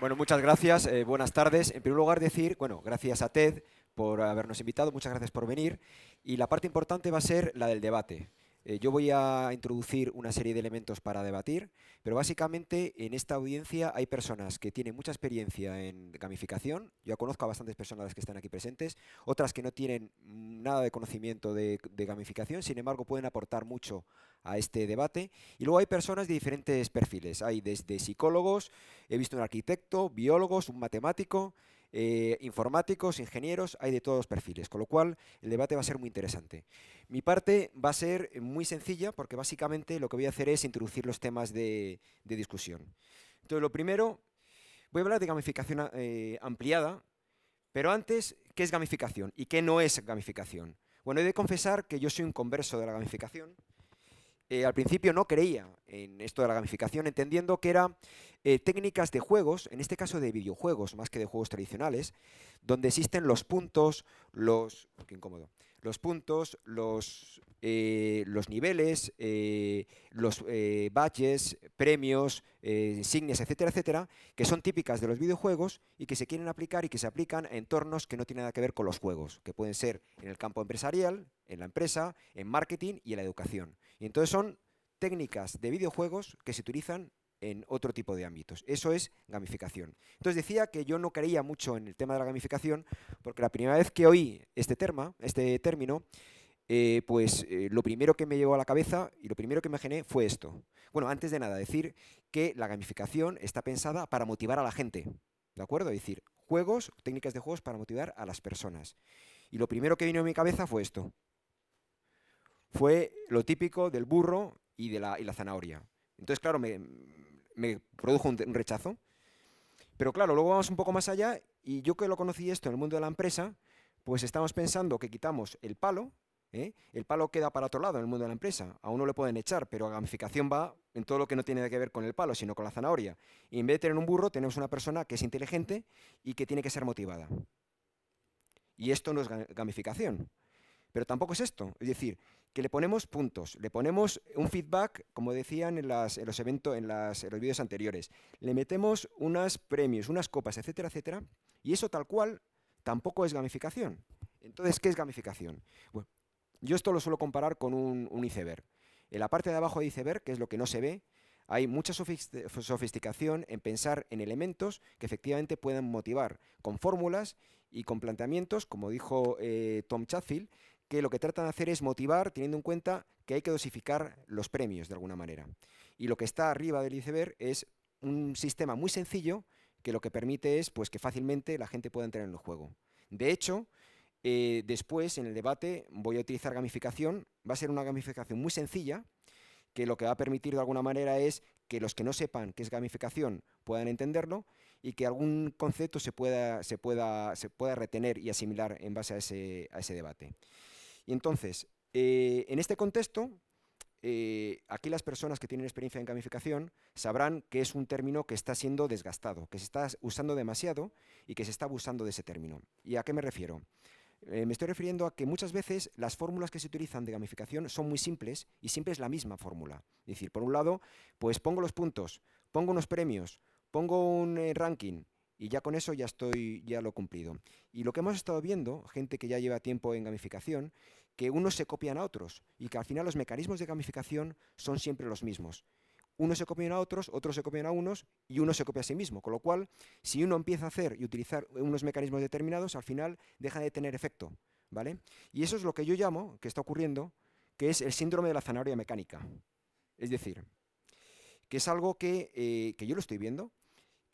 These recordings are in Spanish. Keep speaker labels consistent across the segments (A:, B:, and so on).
A: Bueno, muchas gracias, eh, buenas tardes. En primer lugar, decir, bueno, gracias a TED por habernos invitado, muchas gracias por venir. Y la parte importante va a ser la del debate. Eh, yo voy a introducir una serie de elementos para debatir, pero básicamente en esta audiencia hay personas que tienen mucha experiencia en gamificación. Yo conozco a bastantes personas que están aquí presentes, otras que no tienen nada de conocimiento de, de gamificación, sin embargo pueden aportar mucho a este debate. Y luego hay personas de diferentes perfiles. Hay desde psicólogos, he visto un arquitecto, biólogos, un matemático, eh, informáticos, ingenieros, hay de todos los perfiles, con lo cual el debate va a ser muy interesante. Mi parte va a ser muy sencilla porque básicamente lo que voy a hacer es introducir los temas de, discusión. Entonces, lo primero, voy a hablar de gamificación eh, ampliada, pero antes, ¿qué es gamificación y qué no es gamificación? Bueno, he de confesar que yo soy un converso de la gamificación. Eh, al principio no creía en esto de la gamificación, entendiendo que eran eh, técnicas de juegos, en este caso de videojuegos más que de juegos tradicionales, donde existen los puntos, los, los puntos, los, eh, los niveles, los baches, premios, insignias, etcétera, etcétera, que son típicas de los videojuegos y que se quieren aplicar y que se aplican a entornos que no tienen nada que ver con los juegos, que pueden ser en el campo empresarial, en la empresa, en marketing y en la educación. Y entonces son técnicas de videojuegos que se utilizan en otro tipo de ámbitos. Eso es gamificación. Entonces decía que yo no creía mucho en el tema de la gamificación, porque la primera vez que oí este, tema este término, eh, pues eh, lo primero que me llevó a la cabeza y lo primero que me generé fue esto. Bueno, antes de nada, decir que la gamificación está pensada para motivar a la gente, ¿de acuerdo? Es decir, juegos, técnicas de juegos para motivar a las personas. Y lo primero que vino a mi cabeza fue esto fue lo típico del burro y de la, zanahoria. Entonces, claro, me, produjo un, rechazo. Pero claro, luego vamos un poco más allá y yo que lo conocí esto en el mundo de la empresa, pues estamos pensando que quitamos el palo, ¿eh? el palo queda para otro lado en el mundo de la empresa, a uno le pueden echar, pero la gamificación va en todo lo que no tiene que ver con el palo, sino con la zanahoria. Y en vez de tener un burro, tenemos una persona que es inteligente y que tiene que ser motivada. Y esto no es gamificación. Pero tampoco es esto. Es decir, que le ponemos puntos, le ponemos un feedback, como decían en, los eventos, en, los vídeos anteriores, le metemos unas premios, unas copas, etcétera, etcétera, y eso tal cual tampoco es gamificación. Entonces, ¿qué es gamificación? yo esto lo suelo comparar con un, iceberg. En la parte de abajo de iceberg, que es lo que no se ve, hay mucha sofisticación en pensar en elementos que efectivamente puedan motivar con fórmulas y con planteamientos, como dijo eh, Tom Chatfield, que lo que tratan de hacer es motivar teniendo en cuenta que hay que dosificar los premios de alguna manera. Y lo que está arriba del iceberg es un sistema muy sencillo que lo que permite es pues, que fácilmente la gente pueda entrar en el juego. De hecho, eh, después en el debate voy a utilizar gamificación, va a ser una gamificación muy sencilla, que lo que va a permitir de alguna manera es que los que no sepan qué es gamificación puedan entenderlo y que algún concepto se pueda, retener y asimilar en base a ese debate. Y entonces, eh, en este contexto, eh, aquí las personas que tienen experiencia en gamificación sabrán que es un término que está siendo desgastado, que se está usando demasiado y que se está abusando de ese término. ¿Y a qué me refiero? Eh, me estoy refiriendo a que muchas veces las fórmulas que se utilizan de gamificación son muy simples y siempre es la misma fórmula. Es decir, por un lado, pues pongo los puntos, pongo unos premios, pongo un ranking, y ya con eso ya estoy, ya lo he cumplido. Y lo que hemos estado viendo, gente que ya lleva tiempo en gamificación, que unos se copian a otros y que al final los mecanismos de gamificación son siempre los mismos. Unos se copian a otros, otros se copian a unos y uno se copia a sí mismo. Con lo cual, si uno empieza a hacer y utilizar unos mecanismos determinados, al final deja de tener efecto. ¿vale? Y eso es lo que yo llamo, que está ocurriendo, que es el síndrome de la zanahoria mecánica. Es decir, que es algo que, eh, que yo lo estoy viendo,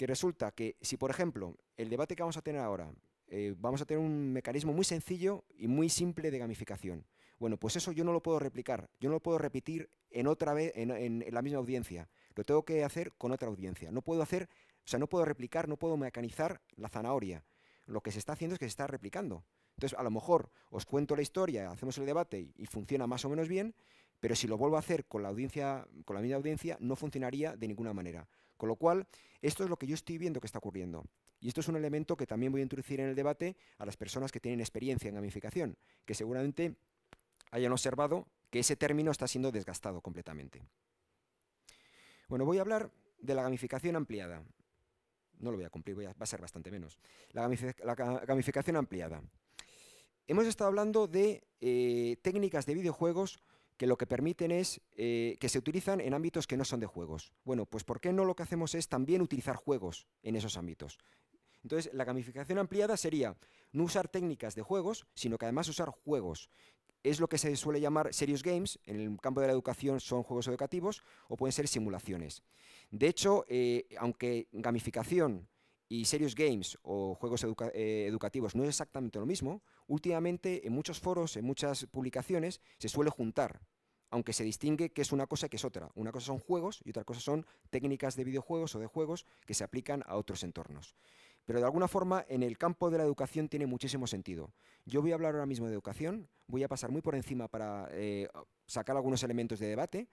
A: resulta que si, por ejemplo, el debate que vamos a tener ahora, eh, vamos a tener un mecanismo muy sencillo y muy simple de gamificación. Bueno, pues eso yo no lo puedo replicar, yo no lo puedo repetir en otra vez, en, la misma audiencia. Lo tengo que hacer con otra audiencia. No puedo hacer, o sea, no puedo replicar, no puedo mecanizar la zanahoria. Lo que se está haciendo es que se está replicando. Entonces, a lo mejor os cuento la historia, hacemos el debate y, y funciona más o menos bien, pero si lo vuelvo a hacer con la audiencia, con la misma audiencia, no funcionaría de ninguna manera. Con lo cual, esto es lo que yo estoy viendo que está ocurriendo. Y esto es un elemento que también voy a introducir en el debate a las personas que tienen experiencia en gamificación, que seguramente hayan observado que ese término está siendo desgastado completamente. Bueno, voy a hablar de la gamificación ampliada. No lo voy a cumplir, va a ser bastante menos. La, gamificación ampliada. Hemos estado hablando de eh, técnicas de videojuegos que lo que permiten es eh, que se utilizan en ámbitos que no son de juegos. Bueno, pues ¿por qué no lo que hacemos es también utilizar juegos en esos ámbitos? Entonces, la gamificación ampliada sería no usar técnicas de juegos, sino que además usar juegos. Es lo que se suele llamar serious games, en el campo de la educación son juegos educativos o pueden ser simulaciones. De hecho, eh, aunque gamificación y Serious Games o juegos eh, educativos no es exactamente lo mismo, últimamente en muchos foros, en muchas publicaciones, se suele juntar, aunque se distingue que es una cosa que es otra. Una cosa son juegos y otra cosa son técnicas de videojuegos o de juegos que se aplican a otros entornos. Pero de alguna forma en el campo de la educación tiene muchísimo sentido. Yo voy a hablar ahora mismo de educación, voy a pasar muy por encima para eh, sacar algunos elementos de debate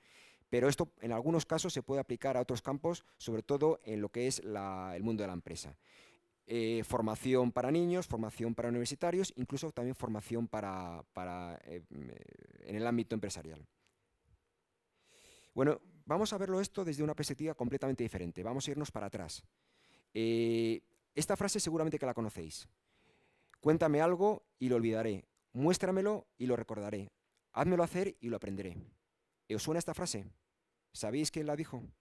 A: pero esto en algunos casos se puede aplicar a otros campos, sobre todo en lo que es el mundo de la empresa. Eh, formación para niños, formación para universitarios, incluso también formación para, eh, en el ámbito empresarial. Bueno, vamos a verlo esto desde una perspectiva completamente diferente. Vamos a irnos para atrás. Eh, esta frase seguramente que la conocéis. Cuéntame algo y lo olvidaré. Muéstramelo y lo recordaré. Házmelo hacer y lo aprenderé. ¿Os suena esta frase? ¿Sabéis quién la dijo? Con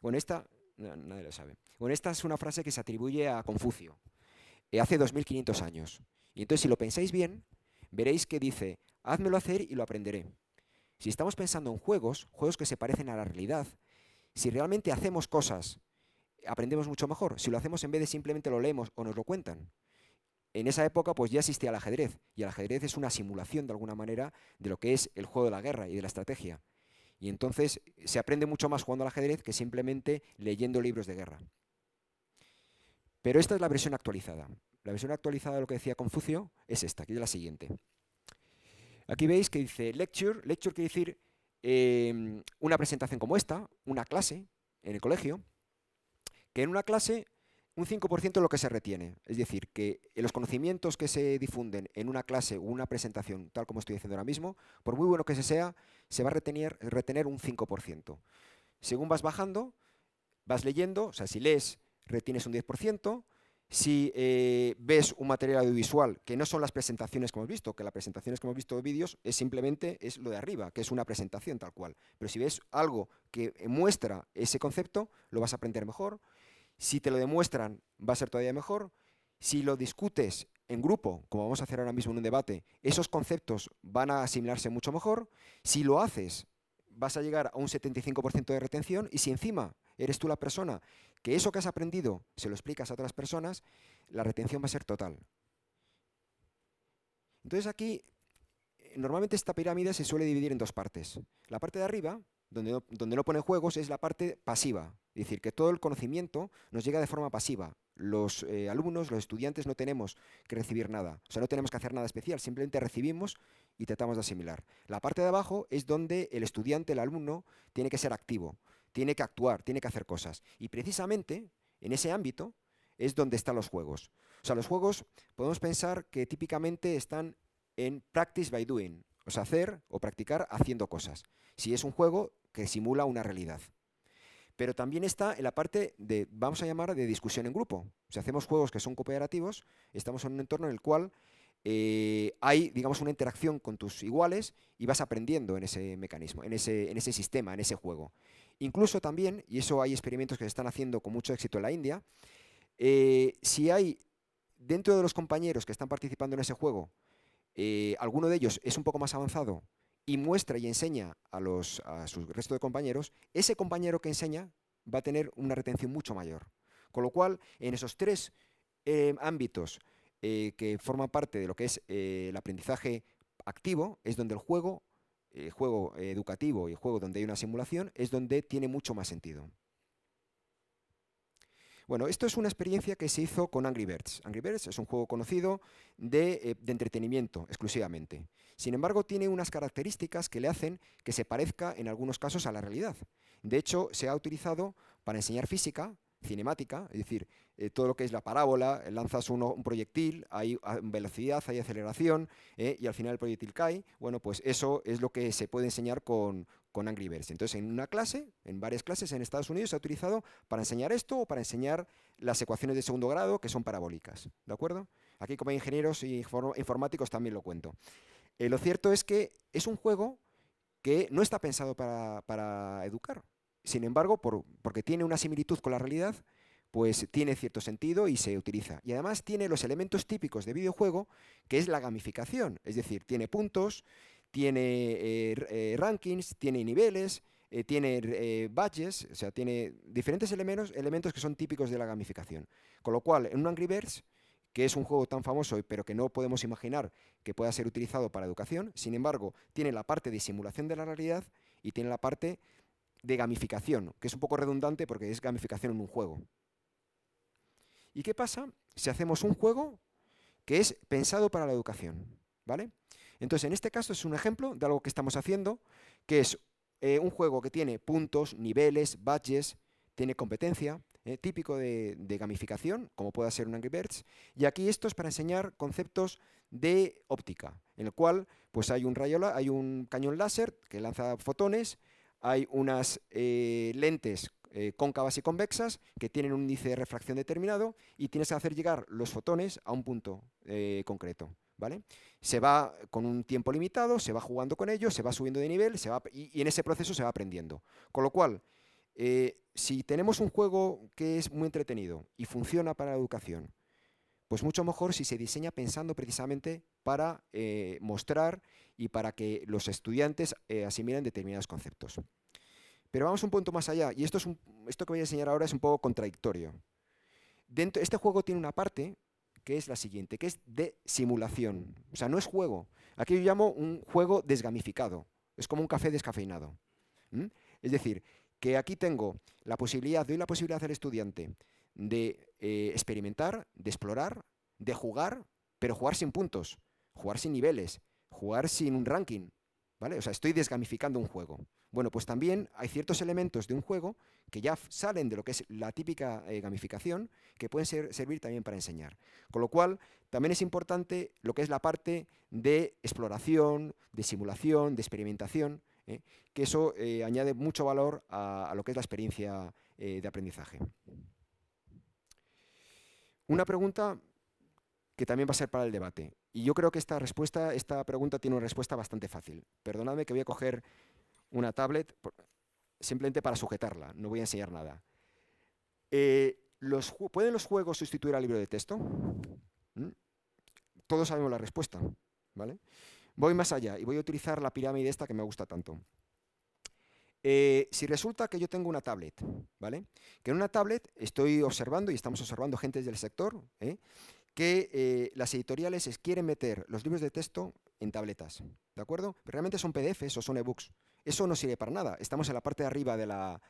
A: Bueno, esta, nadie sabe. Bueno, esta es una frase que se atribuye a Confucio, eh, hace 2500 años. Y entonces, si lo pensáis bien, veréis que dice, házmelo hacer y lo aprenderé. Si estamos pensando en juegos, juegos que se parecen a la realidad, si realmente hacemos cosas, aprendemos mucho mejor. Si lo hacemos en vez de simplemente lo leemos o nos lo cuentan en esa época pues ya existía el ajedrez y el ajedrez es una simulación de alguna manera de lo que es el juego de la guerra y de la estrategia. Y entonces se aprende mucho más jugando al ajedrez que simplemente leyendo libros de guerra. Pero esta es la versión actualizada. La versión actualizada de lo que decía Confucio es esta, que es la siguiente. Aquí veis que dice lecture, lecture quiere decir em, una presentación como esta, una clase en el colegio, que en una clase un 5% es lo que se retiene. Es decir, que eh, los conocimientos que se difunden en una clase o una presentación, tal como estoy diciendo ahora mismo, por muy bueno que se sea, se va a retener, retener un 5%. Según vas bajando, vas leyendo, o sea, si lees, retienes un 10%. Si eh, ves un material audiovisual, que no son las presentaciones que hemos visto, que las presentaciones que hemos visto de vídeos es simplemente es lo de arriba, que es una presentación tal cual. Pero si ves algo que muestra ese concepto, lo vas a aprender mejor, si te lo demuestran, va a ser todavía mejor. Si lo discutes en grupo, como vamos a hacer ahora mismo en un debate, esos conceptos van a asimilarse mucho mejor. Si lo haces, vas a llegar a un 75% de retención y si encima eres tú la persona que eso que has aprendido se lo explicas a otras personas, la retención va a ser total. Entonces aquí, eh, normalmente esta pirámide se suele dividir en dos partes. La parte de arriba, donde no, donde pone juegos, es la parte pasiva, es decir, que todo el conocimiento nos llega de forma pasiva. Los eh, alumnos, los estudiantes no tenemos que recibir nada, o sea, no tenemos que hacer nada especial, simplemente recibimos y tratamos de asimilar. La parte de abajo es donde el estudiante, el alumno, tiene que ser activo, tiene que actuar, tiene que hacer cosas. Y precisamente en ese ámbito es donde están los juegos. O sea, los juegos podemos pensar que típicamente están en practice by doing, o sea, hacer o practicar haciendo cosas. Si es un juego que simula una realidad. Pero también está en la parte de, vamos a llamar, de discusión en grupo. Si hacemos juegos que son cooperativos, estamos en un entorno en el cual eh, hay, digamos, una interacción con tus iguales y vas aprendiendo en ese mecanismo, en ese, en ese sistema, en ese juego. Incluso también, y eso hay experimentos que se están haciendo con mucho éxito en la India, eh, si hay dentro de los compañeros que están participando en ese juego, eh, alguno de ellos es un poco más avanzado y muestra y enseña a, los, a su resto de compañeros, ese compañero que enseña va a tener una retención mucho mayor. Con lo cual, en esos tres eh, ámbitos eh, que forman parte de lo que es eh, el aprendizaje activo, es donde el juego, el juego educativo y el juego donde hay una simulación, es donde tiene mucho más sentido. Bueno, esto es una experiencia que se hizo con Angry Birds. Angry Birds es un juego conocido de, eh, de, entretenimiento exclusivamente. Sin embargo, tiene unas características que le hacen que se parezca en algunos casos a la realidad. De hecho, se ha utilizado para enseñar física cinemática, es decir, eh, todo lo que es la parábola, eh, lanzas un proyectil, hay velocidad, hay aceleración eh, y al final el proyectil cae. Bueno, pues eso es lo que se puede enseñar con, Angry Birds. Entonces, en una clase, en varias clases en Estados Unidos se ha utilizado para enseñar esto o para enseñar las ecuaciones de segundo grado que son parabólicas. ¿De acuerdo? Aquí como ingenieros y informáticos también lo cuento. lo cierto es que es un juego que no está pensado para educar. Sin embargo, porque tiene una similitud con la realidad, pues tiene cierto sentido y se utiliza. Y además tiene los elementos típicos de videojuego, que es la gamificación, es decir, tiene puntos, tiene eh, eh, rankings, tiene niveles, eh, tiene badges, o sea, tiene diferentes elementos, elementos que son típicos de la gamificación. Con lo cual, en un Angry Birds, que es un juego tan famoso pero que no podemos imaginar que pueda ser utilizado para educación, sin embargo, tiene la parte de simulación de la realidad y tiene la parte de gamificación, que es un poco redundante porque es gamificación en un juego. ¿Y qué pasa si hacemos un juego que es pensado para la educación? ¿Vale? Entonces, en este caso es un ejemplo de algo que estamos haciendo, que es eh, un juego que tiene puntos, niveles, badges, tiene competencia, eh, típico de, gamificación, como pueda ser un Angry Birds, y aquí esto es para enseñar conceptos de óptica, en el cual pues hay un, rayola, hay un cañón láser que lanza fotones hay unas eh, lentes eh, cóncavas y convexas que tienen un índice de refracción determinado y tienes que hacer llegar los fotones a un punto eh, concreto. ¿Vale? Se va con un tiempo limitado, se va jugando con ellos, se va subiendo de nivel y, en ese proceso se va aprendiendo. Con lo cual, si tenemos un juego que es muy entretenido y funciona para la educación, pues mucho mejor si se diseña pensando precisamente para eh, mostrar y para que los estudiantes eh, asimilen determinados conceptos. Pero vamos un punto más allá, y esto, es esto que voy a enseñar ahora es un poco contradictorio. Dentro, este juego tiene una parte que es la siguiente, que es de simulación. O sea, no es juego. Aquí yo llamo un juego desgamificado. Es como un café descafeinado. ¿Mm? Es decir, que aquí tengo la posibilidad, doy la posibilidad al estudiante de eh, experimentar, de explorar, de jugar, pero jugar sin puntos, jugar sin niveles, jugar sin un ranking, ¿vale? O sea, estoy desgamificando un juego. Bueno, pues también hay ciertos elementos de un juego que ya salen de lo que es la típica eh, gamificación, que pueden servir también para enseñar. Con lo cual, también es importante lo que es la parte de exploración, de simulación, de experimentación, ¿eh? que eso añade mucho valor a, lo que es la experiencia de aprendizaje. Una pregunta que también va a ser para el debate. Y yo creo que esta pregunta tiene una respuesta bastante fácil. Perdonadme que voy a coger una tablet simplemente para sujetarla, no voy a enseñar nada. Eh, ¿Pueden los juegos sustituir al libro de texto? ¿Mm? Todos sabemos la respuesta, ¿vale? Voy más allá y voy a utilizar la pirámide esta que me gusta tanto. Eh, si resulta que yo tengo una tablet, ¿vale? Que en una tablet estoy observando, y estamos observando gente del sector, ¿eh? que eh, las editoriales quieren meter los libros de texto en tabletas, ¿de acuerdo? realmente son PDFs o son ebooks. Eso no sirve para nada. Estamos en la parte de arriba de la...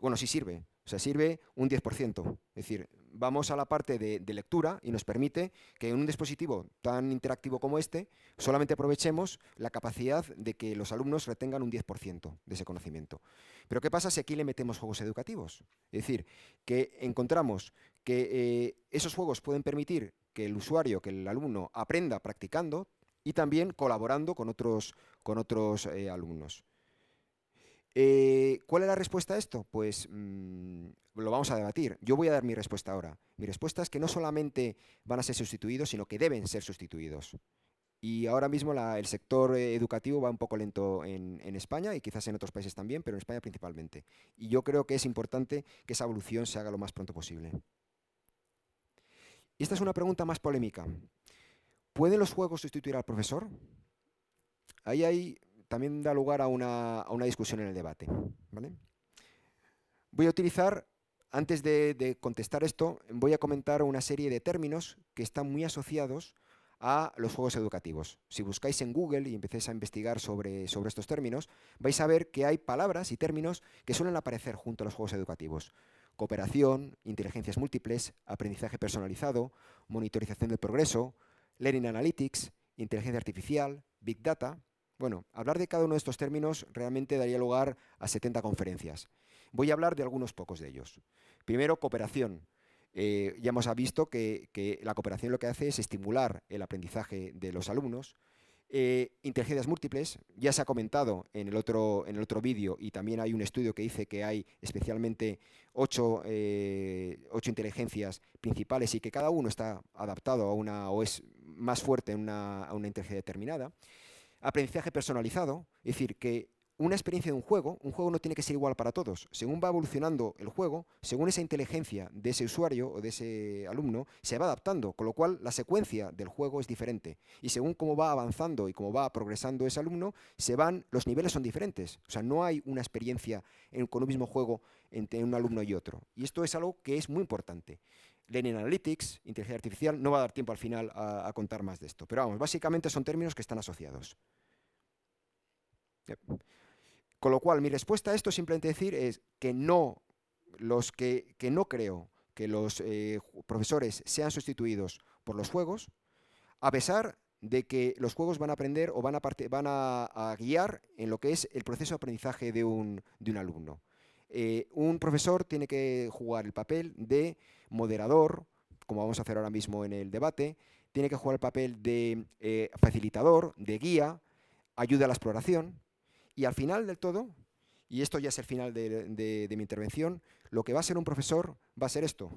A: Bueno, sí sirve. O sea, sirve un 10%. Es decir, vamos a la parte de, lectura y nos permite que en un dispositivo tan interactivo como este solamente aprovechemos la capacidad de que los alumnos retengan un 10% de ese conocimiento. Pero ¿qué pasa si aquí le metemos juegos educativos? Es decir, que encontramos que eh, esos juegos pueden permitir que el usuario, que el alumno aprenda practicando y también colaborando con otros, eh, alumnos. Eh, ¿Cuál es la respuesta a esto? Pues mm, lo vamos a debatir. Yo voy a dar mi respuesta ahora. Mi respuesta es que no solamente van a ser sustituidos, sino que deben ser sustituidos. Y ahora mismo el sector eh, educativo va un poco lento en, en, España y quizás en otros países también, pero en España principalmente. Y yo creo que es importante que esa evolución se haga lo más pronto posible. Y esta es una pregunta más polémica. ¿Pueden los juegos sustituir al profesor? Ahí hay también da lugar a una, discusión en el debate. ¿vale? Voy a utilizar, antes de, contestar esto, voy a comentar una serie de términos que están muy asociados a los juegos educativos. Si buscáis en Google y empecéis a investigar sobre, sobre estos términos, vais a ver que hay palabras y términos que suelen aparecer junto a los juegos educativos. Cooperación, inteligencias múltiples, aprendizaje personalizado, monitorización del progreso, Learning Analytics, inteligencia artificial, Big Data, bueno, hablar de cada uno de estos términos realmente daría lugar a 70 conferencias. Voy a hablar de algunos pocos de ellos. Primero, cooperación. Eh, ya hemos visto que, la cooperación lo que hace es estimular el aprendizaje de los alumnos. Eh, inteligencias múltiples, ya se ha comentado en el otro, otro vídeo y también hay un estudio que dice que hay especialmente eh, ocho, inteligencias principales y que cada uno está adaptado a una o es más fuerte en una, a una inteligencia determinada aprendizaje personalizado, es decir, que una experiencia de un juego, un juego no tiene que ser igual para todos. Según va evolucionando el juego, según esa inteligencia de ese usuario o de ese alumno, se va adaptando, con lo cual la secuencia del juego es diferente. Y según cómo va avanzando y cómo va progresando ese alumno, se van, los niveles son diferentes. O sea, no hay una experiencia con un mismo juego entre un alumno y otro. Y esto es algo que es muy importante. Learning Analytics, inteligencia artificial, no va a dar tiempo al final a, contar más de esto. Pero vamos, básicamente son términos que están asociados. Con lo cual, mi respuesta a esto simplemente decir es que no, los que, no creo que los eh, profesores sean sustituidos por los juegos, a pesar de que los juegos van a aprender o van a, van guiar en lo que es el proceso de aprendizaje de un alumno. Eh, un profesor tiene que jugar el papel de moderador, como vamos a hacer ahora mismo en el debate, tiene que jugar el papel de eh, facilitador, de guía, ayuda a la exploración, y al final del todo, y esto ya es el final de mi intervención, lo que va a ser un profesor va a ser esto.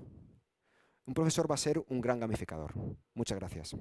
A: Un profesor va a ser un gran gamificador. Muchas gracias.